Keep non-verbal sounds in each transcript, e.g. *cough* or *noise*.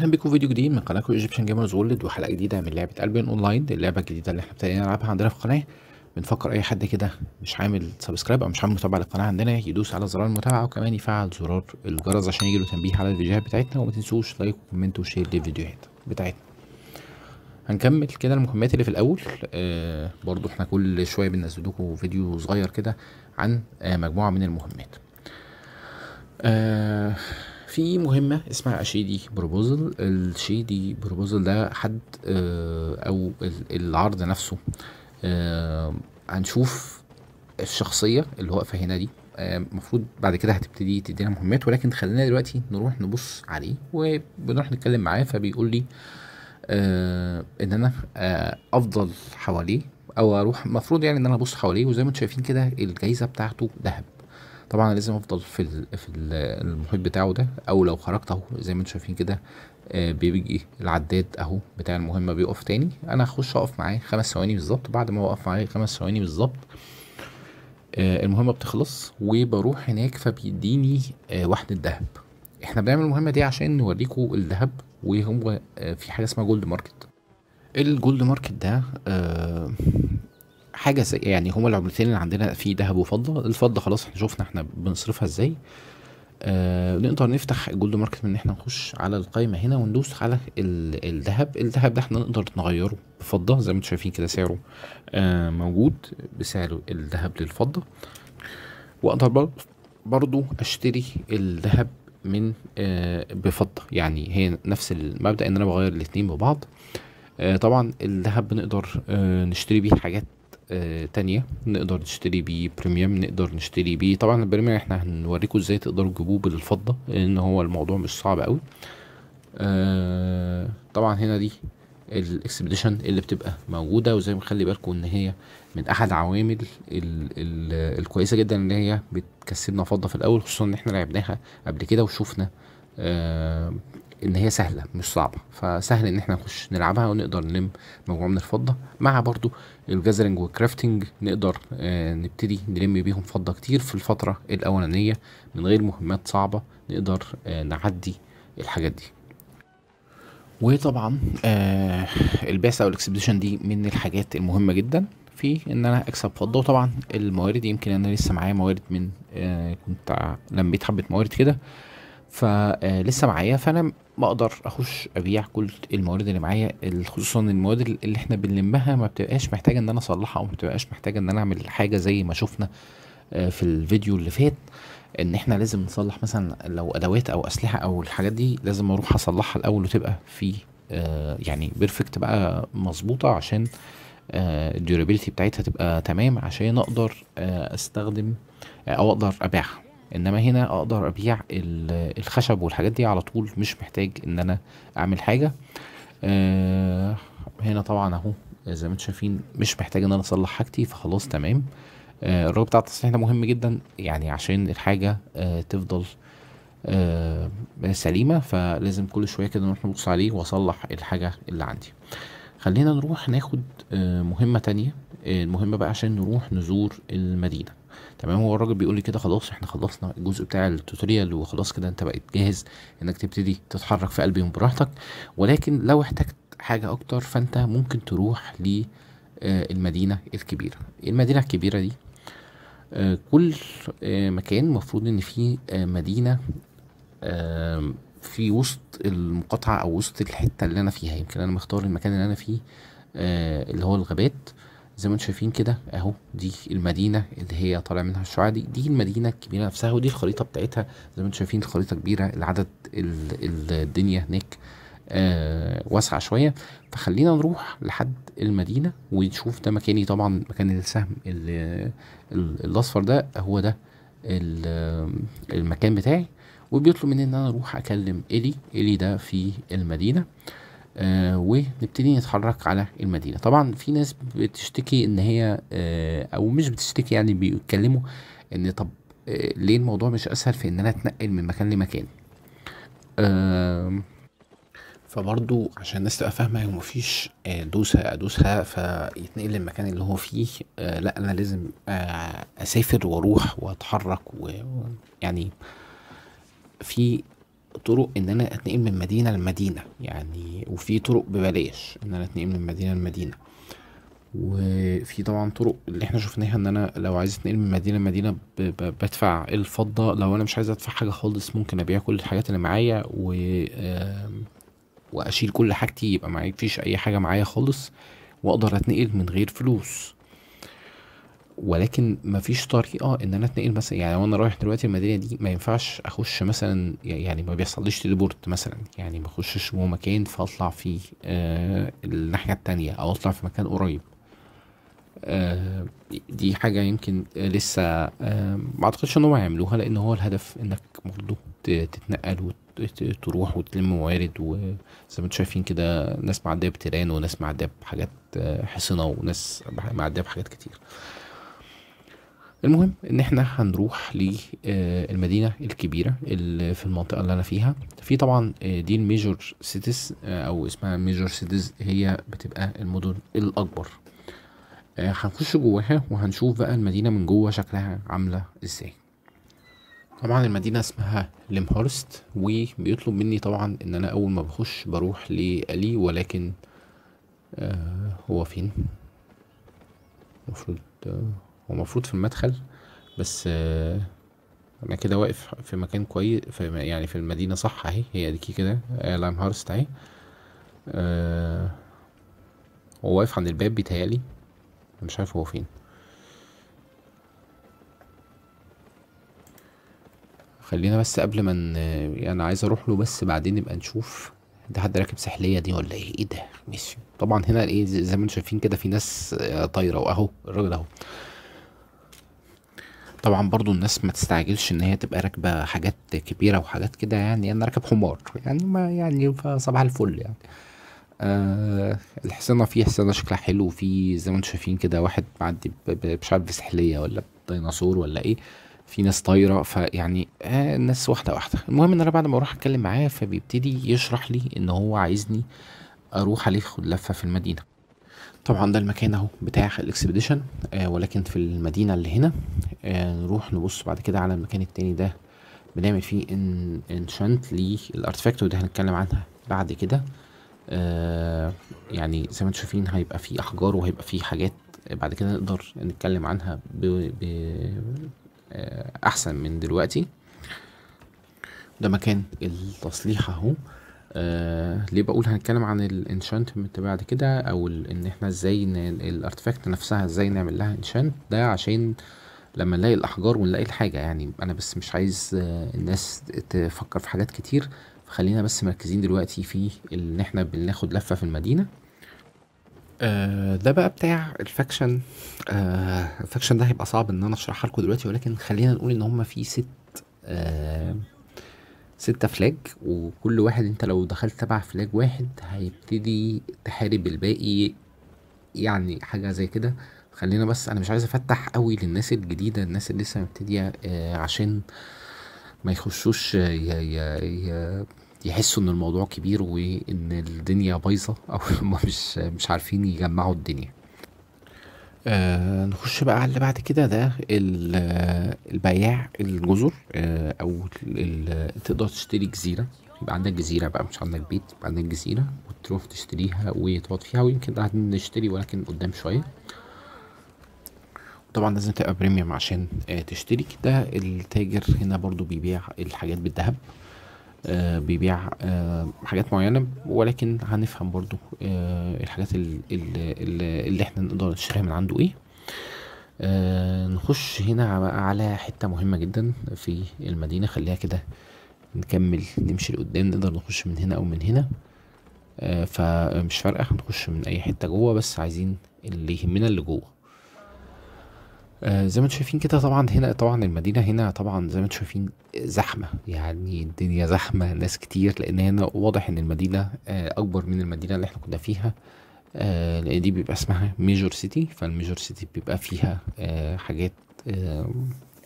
اهلا بيكم في فيديو جديد من قناه ايجيبشن جيمرز وولد وحلقه جديده من لعبه البين اونلاين اللعبه الجديده اللي احنا ابتدينا نلعبها عندنا في القناه بنفكر اي حد كده مش عامل سبسكرايب او مش عامل متابعه للقناه عندنا يدوس على زرار المتابعه وكمان يفعل زرار الجرس عشان يجي له تنبيه على الفيديوهات بتاعتنا وما تنسوش لايك وكومنت وشير للفيديوهات بتاعتنا هنكمل كده المهمات اللي في الاول آه برضو احنا كل شويه بننزل لكم فيديو صغير كده عن آه مجموعه من المهمات آه في مهمه اسمها اشيدي بروبوزل الشيدي بروبوزل ده حد آه، او العرض نفسه آه، هنشوف الشخصيه اللي واقفه هنا دي آه، المفروض بعد كده هتبتدي تدينا مهمات ولكن خلينا دلوقتي نروح نبص عليه وبنروح نتكلم معاه فبيقول لي آه ان انا آه افضل حواليه او اروح المفروض يعني ان انا ابص حواليه وزي ما انتم شايفين كده الجايزه بتاعته ذهب طبعا لازم افضل في في المحيط بتاعه ده او لو خرجت اهو زي ما انتم شايفين كده آه، بيجي العداد اهو بتاع المهمه بيقف تاني انا هخش اقف معاه خمس ثواني بالظبط بعد ما اوقف معاه خمس ثواني بالظبط آه، المهمه بتخلص وبروح هناك فبيديني آه، واحده ذهب احنا بنعمل المهمه دي عشان نوريكم الذهب وهو في حاجه اسمها جولد ماركت الجولد ماركت ده حاجه زي يعني هما العملتين اللي عندنا في ذهب وفضه الفضه خلاص احنا شفنا احنا بنصرفها ازاي آه نقدر نفتح جولد ماركت من ان احنا نخش على القائمه هنا وندوس على الذهب الذهب ده احنا نقدر نغيره بفضه زي ما انتم شايفين كده سعره آه موجود بسعر الذهب للفضه واقدر برضو اشتري الذهب من آه بفضه يعني هي نفس المبدا ان انا بغير الاثنين ببعض آه طبعا الذهب بنقدر آه نشتري بيه حاجات آه تانية نقدر نشتري بيه بريميوم نقدر نشتري بيه طبعا البريميوم احنا هنوريكم ازاي تقدروا تجيبوه بالفضة لان هو الموضوع مش صعب قوي آه طبعا هنا دي الاكسبيديشن اللي بتبقى موجودة وزي ما خلي بالكم ان هي من احد عوامل الـ الـ الكويسة جدا ان هي بتكسبنا فضة في الاول خصوصا ان احنا لعبناها قبل كده وشوفنا آه ان هي سهله مش صعبه فسهل ان احنا نخش نلعبها ونقدر نلم مجموعه من الفضه مع برضو الجازرنج والكرافتنج نقدر آه نبتدي نلم بيهم فضه كتير في الفتره الاولانيه من غير مهمات صعبه نقدر آه نعدي الحاجات دي وطبعا آه البعثه او الاكسبيديشن دي من الحاجات المهمه جدا في ان انا اكسب فضه وطبعا الموارد يمكن انا لسه معايا موارد من آه كنت لميت حبه موارد كده فلسه آه، معايا فانا بقدر اخش ابيع كل الموارد اللي معايا خصوصا المواد اللي احنا بنلمها ما بتبقاش محتاجه ان انا اصلحها او ما بتبقاش محتاجه ان انا اعمل حاجه زي ما شفنا آه، في الفيديو اللي فات ان احنا لازم نصلح مثلا لو ادوات او اسلحه او الحاجات دي لازم اروح اصلحها الاول وتبقى في آه، يعني بيرفكت بقى مظبوطه عشان الديورابيلتي بتاعتها تبقى تمام عشان اقدر استخدم او اقدر ابيعها انما هنا اقدر ابيع الخشب والحاجات دي على طول مش محتاج ان انا اعمل حاجه آه هنا طبعا اهو زي ما انتم شايفين مش محتاج ان انا اصلح حاجتي فخلاص تمام آه الراوي بتاع التصحيح ده مهم جدا يعني عشان الحاجه آه تفضل آه سليمه فلازم كل شويه كده نروح نبص عليه واصلح الحاجه اللي عندي خلينا نروح ناخد آه مهمه تانية المهمه بقى عشان نروح نزور المدينه تمام هو الراجل بيقول لي كده خلاص احنا خلصنا الجزء بتاع التوتوريال وخلاص كده انت بقيت جاهز انك تبتدي تتحرك في قلبي براحتك ولكن لو احتجت حاجه اكتر فانت ممكن تروح للمدينه آه، الكبيره المدينه الكبيره دي آه، كل آه، مكان المفروض ان في مدينه في وسط المقاطعه او وسط الحته اللي انا فيها يمكن انا مختار المكان اللي انا فيه اللي هو الغابات زي ما انتم شايفين كده اهو دي المدينه اللي هي طالع منها الشعاع دي دي المدينه الكبيره نفسها ودي الخريطه بتاعتها زي ما انتم شايفين الخريطه كبيره العدد الدنيا هناك آه واسعه شويه فخلينا نروح لحد المدينه ونشوف ده مكاني طبعا مكان السهم الاصفر ده هو ده المكان بتاعي وبيطلب مني ان انا اروح اكلم الي الي ده في المدينه آه ونبتدي نتحرك على المدينة طبعا في ناس بتشتكي ان هي آه او مش بتشتكي يعني بيتكلموا ان طب آه ليه الموضوع مش اسهل في ان انا اتنقل من مكان لمكان آه فبرضو عشان الناس تبقى فاهمة هو مفيش آه، دوسة أدوسها فيتنقل للمكان اللي هو فيه آه، لا أنا لازم آه، أسافر وأروح وأتحرك ويعني في طرق ان انا اتنقل من مدينه لمدينه يعني وفي طرق ببلاش ان انا اتنقل من مدينه لمدينه وفي طبعا طرق اللي احنا شفناها ان انا لو عايز اتنقل من مدينه لمدينه بدفع الفضه لو انا مش عايز ادفع حاجه خالص ممكن ابيع كل الحاجات اللي معايا و واشيل كل حاجتي يبقى معايا مفيش اي حاجه معايا خالص واقدر اتنقل من غير فلوس ولكن مفيش طريقه ان انا اتنقل مثلا يعني وانا رايح دلوقتي المدينه دي ما ينفعش اخش مثلا يعني ما بيحصلش تليبورت مثلا يعني ما اخشش جوه مكان فاطلع فيه آه الناحيه التانية او اطلع في مكان قريب آه دي حاجة يمكن لسه آه ما اعتقدش ان هم هيعملوها لان هو الهدف انك برضو تتنقل وتروح وتلم موارد وزي ما انتم شايفين كده ناس معدية بتيران وناس معدية بحاجات آه، حصنة وناس معدية بحاجات كتير المهم ان احنا هنروح للمدينه آه، الكبيره اللي في المنطقه اللي انا فيها في طبعا دي الميجور سيتيز او اسمها ميجور سيتيز هي بتبقى المدن الاكبر آه، هنخش جواها وهنشوف بقى المدينه من جوه شكلها عامله ازاي طبعا المدينة اسمها ليمهورست وبيطلب مني طبعا ان انا اول ما بخش بروح لألي ولكن آه هو فين المفروض آه هو في المدخل بس آه، انا كده واقف في مكان كويس في يعني في المدينه صح اهي هي دي كده آه، لايم هارست اهي آه، هو واقف عند الباب بيتهيألي مش عارف هو فين خلينا بس قبل ما ن... يعني انا عايز اروح له بس بعدين نبقى نشوف ده حد راكب سحليه دي ولا ايه ايه ده ماشي طبعا هنا ايه زي ما انتم شايفين كده في ناس طايره واهو الراجل اهو طبعا برضو الناس ما تستعجلش ان هي تبقى راكبه حاجات كبيره وحاجات كده يعني, يعني انا راكب حمار يعني ما يعني صباح الفل يعني آه الحصانه في حصانه شكلها حلو في زي ما انتم شايفين كده واحد معدي مش عارف بسحليه ولا ديناصور ولا ايه في ناس طايره فيعني آه الناس واحده واحده المهم ان انا بعد ما اروح اتكلم معاه فبيبتدي يشرح لي ان هو عايزني اروح عليه لفه في المدينه طبعا ده المكان اهو بتاع الاكسبيديشن آه ولكن في المدينه اللي هنا آه نروح نبص بعد كده على المكان التاني ده بنعمل فيه ان انشانت للارتفاكت وده هنتكلم عنها بعد كده آه يعني زي ما انتم شايفين هيبقى فيه احجار وهيبقى فيه حاجات بعد كده نقدر نتكلم عنها ب... ب... آه احسن من دلوقتي ده مكان التصليح اهو آه ليه بقول هنتكلم عن الانشانتمنت بعد كده او ان احنا ازاي الارتفاكت نفسها ازاي نعمل لها انشانت ده عشان لما نلاقي الاحجار ونلاقي الحاجه يعني انا بس مش عايز آه الناس تفكر في حاجات كتير فخلينا بس مركزين دلوقتي في ان احنا بناخد لفه في المدينه آه، ده بقى بتاع الفاكشن آه، الفاكشن ده هيبقى صعب ان انا اشرحها لكم دلوقتي ولكن خلينا نقول ان هما في ست آه، ستة فلاج وكل واحد انت لو دخلت تبع فلاج واحد هيبتدي تحارب الباقي يعني حاجة زي كده خلينا بس انا مش عايز افتح قوي للناس الجديدة الناس اللي لسه مبتدية آه، عشان ما يخشوش آه، يحسوا ان الموضوع كبير وان الدنيا بايظة او *laughs* هم مش مش عارفين يجمعوا الدنيا آه نخش بقى على اللي بعد كده ده البياع الجزر آه او تقدر تشتري جزيره يبقى عندك جزيره بقى مش عندك بيت يبقى عندك جزيره وتروح تشتريها وتقعد فيها ويمكن نشتري ولكن قدام شويه طبعا لازم تبقى بريميوم عشان آه تشتري كده التاجر هنا برضو بيبيع الحاجات بالذهب آه، بيبيع آه، حاجات معينة ولكن هنفهم برضو آه، الحاجات اللي, اللي احنا نقدر نشتريها من عنده ايه نخش هنا على حتة مهمة جدا في المدينة خليها كده نكمل نمشي لقدام نقدر نخش من هنا او من هنا فمش فارقة هنخش من اي حتة جوه بس عايزين اللي يهمنا اللي جوه آه زي ما انتم شايفين كده طبعا هنا طبعا المدينة هنا طبعا زي ما انتم شايفين زحمة يعني الدنيا زحمة ناس كتير لأن هنا واضح إن المدينة آه أكبر من المدينة اللي احنا كنا فيها آه لأن دي بيبقى اسمها ميجور سيتي فالميجور سيتي بيبقى فيها آه حاجات آه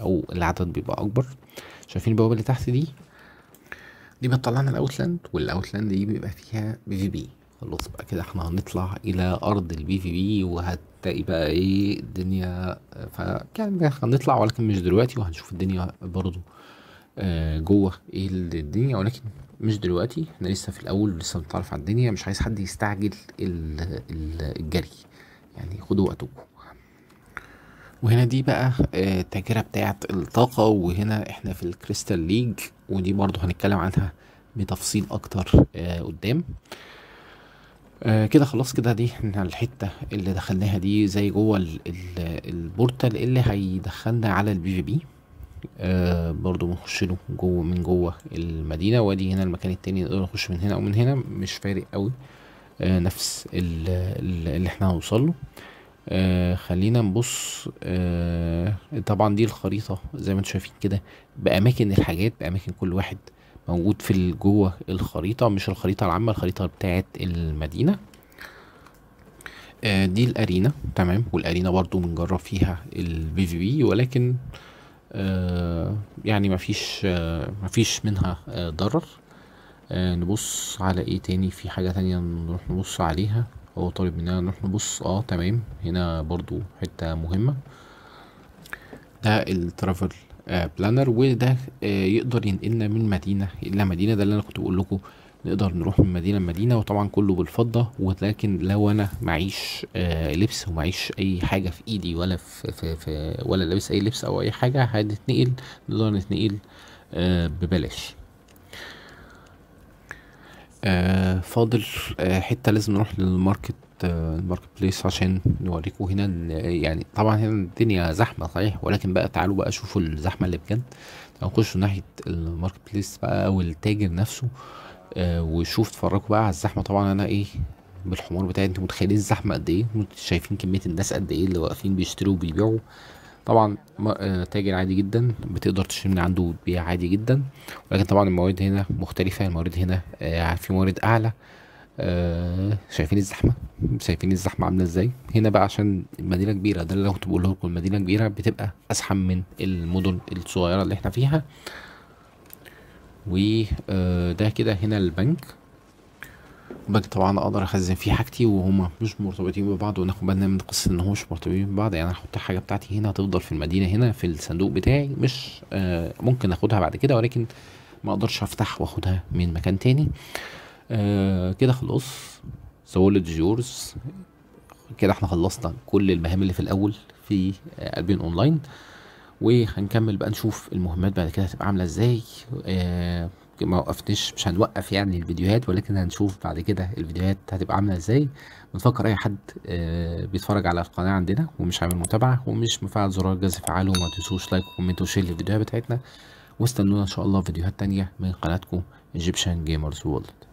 أو العدد بيبقى أكبر شايفين البوابة اللي تحت دي دي بتطلعنا الأوتلاند والأوتلاند دي بيبقى فيها بي في بي خلاص بقى كده احنا هنطلع الى ارض البي في بي وهتلاقي بقى ايه الدنيا فكان هنطلع ولكن مش دلوقتي وهنشوف الدنيا برضو آه جوه ايه الدنيا ولكن مش دلوقتي احنا لسه في الاول ولسه بنتعرف على الدنيا مش عايز حد يستعجل الجري يعني خدوا وقتكم وهنا دي بقى آه، التجربة بتاعة الطاقة وهنا احنا في الكريستال ليج ودي برضو هنتكلم عنها بتفصيل اكتر آه، قدام آه كده خلاص كده دي احنا الحته اللي دخلناها دي زي جوه البورتال اللي هيدخلنا على البي في بي آه برضو بنخش له جوه من جوه المدينه وادي هنا المكان التاني نقدر نخش من هنا او من هنا مش فارق قوي آه نفس اللي احنا هنوصل له آه خلينا نبص آه طبعا دي الخريطه زي ما انتم شايفين كده باماكن الحاجات باماكن كل واحد موجود في جوه الخريطة مش الخريطة العامة الخريطة بتاعت المدينة آه، دي الأرينا تمام والأرينا برضو بنجرب فيها البي في بي e، ولكن آه يعني مفيش آه، مفيش منها آه، ضرر نبص على ايه تاني في حاجة تانية نروح نبص عليها هو طالب مننا نروح نبص اه تمام هنا برضو حتة مهمة ده الترافل بلانر آه، وده آه، يقدر ينقلنا من مدينه الى مدينه ده اللي انا كنت بقول لكم نقدر نروح من مدينه لمدينه وطبعا كله بالفضه ولكن لو انا معيش آه، لبس ومعيش اي حاجه في ايدي ولا في, في, ولا لابس اي لبس او اي حاجه هنتنقل نقدر نتنقل ببلاش آه فاضل آه حته لازم نروح للماركت الماركت بليس عشان نوريكم هنا يعني طبعا هنا الدنيا زحمه صحيح ولكن بقى تعالوا بقى شوفوا الزحمه اللي بجد هنخشوا ناحيه الماركت بليس بقى او التاجر نفسه آه وشوف اتفرجوا بقى على الزحمه طبعا انا ايه بالحمار بتاعي انتوا متخيلين الزحمه قد ايه شايفين كميه الناس قد ايه اللي واقفين بيشتروا وبيبيعوا طبعا آه، تاجر عادي جدا بتقدر تشتري من عنده وتبيع عادي جدا ولكن طبعا الموارد هنا مختلفه الموارد هنا آه، في موارد اعلى آه، شايفين الزحمه شايفين الزحمه عامله ازاي هنا بقى عشان المدينه كبيره ده اللي كنت بقوله لكم المدينه كبيره بتبقى ازحم من المدن الصغيره اللي احنا فيها وده آه، كده هنا البنك البنك طبعا اقدر اخزن فيه حاجتي وهما مش مرتبطين ببعض وناخد بالنا من قصه ان هو مش مرتبطين ببعض يعني هحط الحاجه بتاعتي هنا هتفضل في المدينه هنا في الصندوق بتاعي مش آه ممكن اخدها بعد كده ولكن ما اقدرش افتح واخدها من مكان تاني آه، كده خلاص سولد جورز كده احنا خلصنا كل المهام اللي في الاول في قلبين آه، اونلاين وهنكمل بقى نشوف المهمات بعد كده هتبقى عامله ازاي آه ما وقفتش مش هنوقف يعني الفيديوهات ولكن هنشوف بعد كده الفيديوهات هتبقى عامله ازاي بنفكر اي حد آه بيتفرج على القناه عندنا ومش عامل متابعه ومش مفعل زرار الجرس فعاله وما تنسوش لايك وكومنت وشير للفيديوهات بتاعتنا واستنونا ان شاء الله فيديوهات تانية من قناتكم ايجيبشن جيمرز وولد